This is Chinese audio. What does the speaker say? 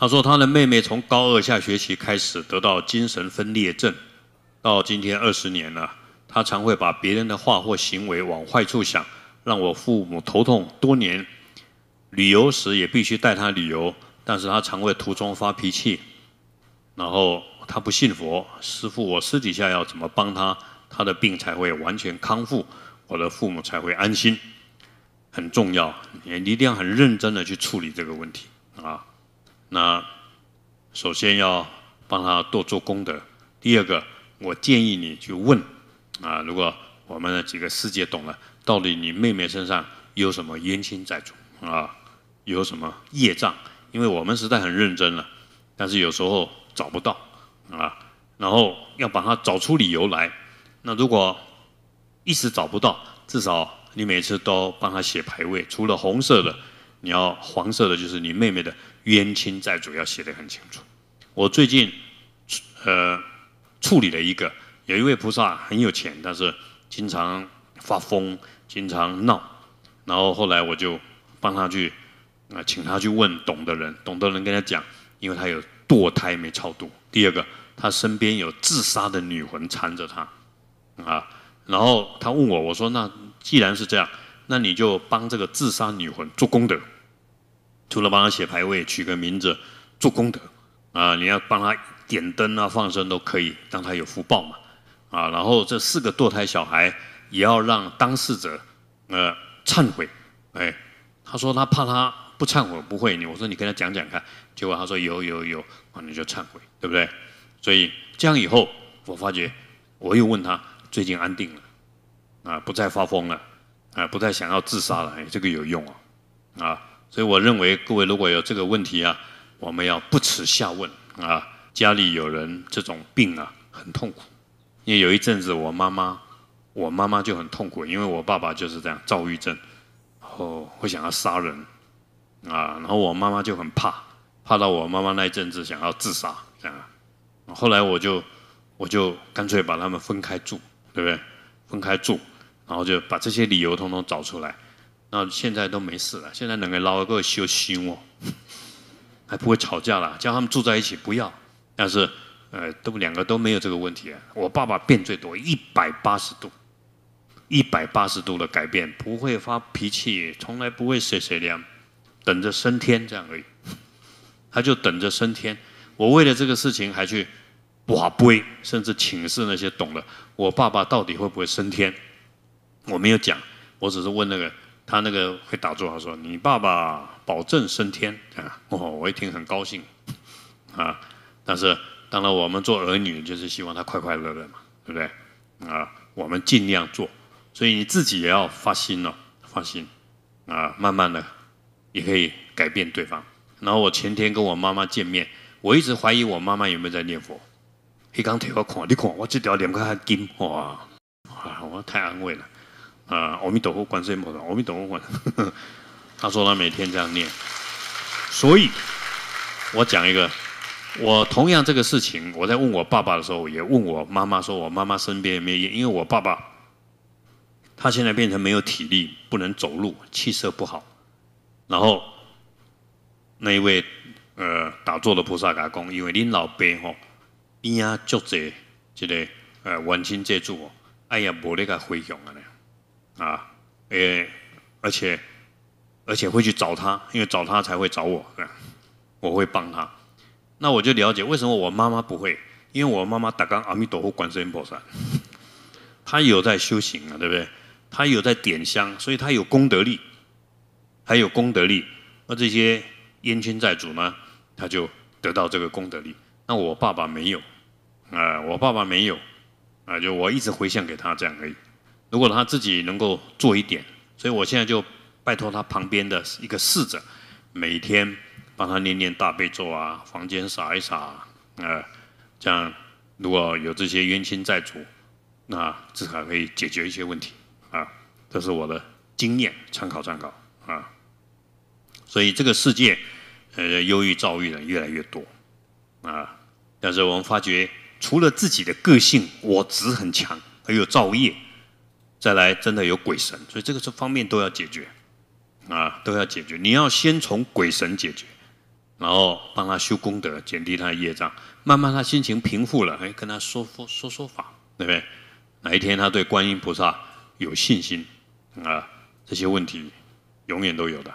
他说：“他的妹妹从高二下学期开始得到精神分裂症，到今天二十年了。他常会把别人的话或行为往坏处想，让我父母头痛多年。旅游时也必须带他旅游，但是他常会途中发脾气。然后他不信佛，师傅，我私底下要怎么帮他，他的病才会完全康复，我的父母才会安心。很重要，你一定要很认真的去处理这个问题啊。”那首先要帮他多做功德。第二个，我建议你去问，啊，如果我们的几个师姐懂了，到底你妹妹身上有什么冤亲债主啊，有什么业障？因为我们实在很认真了，但是有时候找不到啊。然后要把它找出理由来。那如果一时找不到，至少你每次都帮他写牌位，除了红色的。你要黄色的，就是你妹妹的冤亲债主，要写得很清楚。我最近，呃，处理了一个，有一位菩萨很有钱，但是经常发疯，经常闹，然后后来我就帮他去啊，请他去问懂的人，懂的人跟他讲，因为他有堕胎没超度。第二个，他身边有自杀的女魂缠着他啊，然后他问我，我说那既然是这样，那你就帮这个自杀女魂做功德。除了帮他写牌位、取个名字、做功德，啊，你要帮他点灯啊、放生都可以，让他有福报嘛，啊，然后这四个堕胎小孩也要让当事者，呃，忏悔，哎，他说他怕他不忏悔不会，你我说你跟他讲讲看，结果他说有有有，啊，你就忏悔，对不对？所以这样以后，我发觉我又问他最近安定了，啊，不再发疯了，啊，不再想要自杀了，哎，这个有用啊，啊。所以我认为各位如果有这个问题啊，我们要不耻下问啊。家里有人这种病啊，很痛苦。因为有一阵子我妈妈，我妈妈就很痛苦，因为我爸爸就是这样，躁郁症，然后会想要杀人，啊，然后我妈妈就很怕，怕到我妈妈那一阵子想要自杀这样。后来我就我就干脆把他们分开住，对不对？分开住，然后就把这些理由通通找出来。那现在都没事了，现在两个老够休息我，还不会吵架了，叫他们住在一起不要。但是，呃，都两个都没有这个问题啊。我爸爸变最多一百八十度，一百八十度的改变，不会发脾气，从来不会谁谁俩，等着升天这样而已。他就等着升天。我为了这个事情还去，哇，跪，甚至请示那些懂的，我爸爸到底会不会升天？我没有讲，我只是问那个。他那个会打坐，他说：“你爸爸保证升天。”啊，哦，我一听很高兴，啊！但是当然，我们做儿女就是希望他快快乐乐嘛，对不对？啊，我们尽量做，所以你自己也要发心哦，发心啊，慢慢的也可以改变对方。然后我前天跟我妈妈见面，我一直怀疑我妈妈有没有在念佛。一刚腿我看，你看我这条脸看金哇，啊，我太安慰了。啊，阿弥陀佛，观世音菩萨，阿弥陀佛，观。他说他每天这样念，所以，我讲一个，我同样这个事情，我在问我爸爸的时候，也问我妈妈，说我妈妈身边没有，因为我爸爸，他现在变成没有体力，不能走路，气色不好，然后，那一位呃打坐的菩萨讲，因为您老背吼，边啊脚仔，这个呃晚清借助，哎呀无那个回翔啊啊，诶，而且而且会去找他，因为找他才会找我，我会帮他。那我就了解为什么我妈妈不会，因为我妈妈打刚阿弥陀佛观世音菩萨，她有在修行啊，对不对？他有在点香，所以他有功德力，还有功德力。那这些冤亲债主呢，他就得到这个功德力。那我爸爸没有，啊，我爸爸没有，啊，就我一直回向给他这样而已。如果他自己能够做一点，所以我现在就拜托他旁边的一个侍者，每天帮他念念大悲咒啊，房间洒一洒啊，这样如果有这些冤亲债主，那至少可以解决一些问题啊。这是我的经验参考参考啊。所以这个世界，呃，忧郁躁郁的越来越多啊，但是我们发觉，除了自己的个性我执很强，很有造业。再来，真的有鬼神，所以这个这方面都要解决，啊，都要解决。你要先从鬼神解决，然后帮他修功德，减低他的业障，慢慢他心情平复了，哎，跟他说说说说法，对不对？哪一天他对观音菩萨有信心啊？这些问题永远都有的。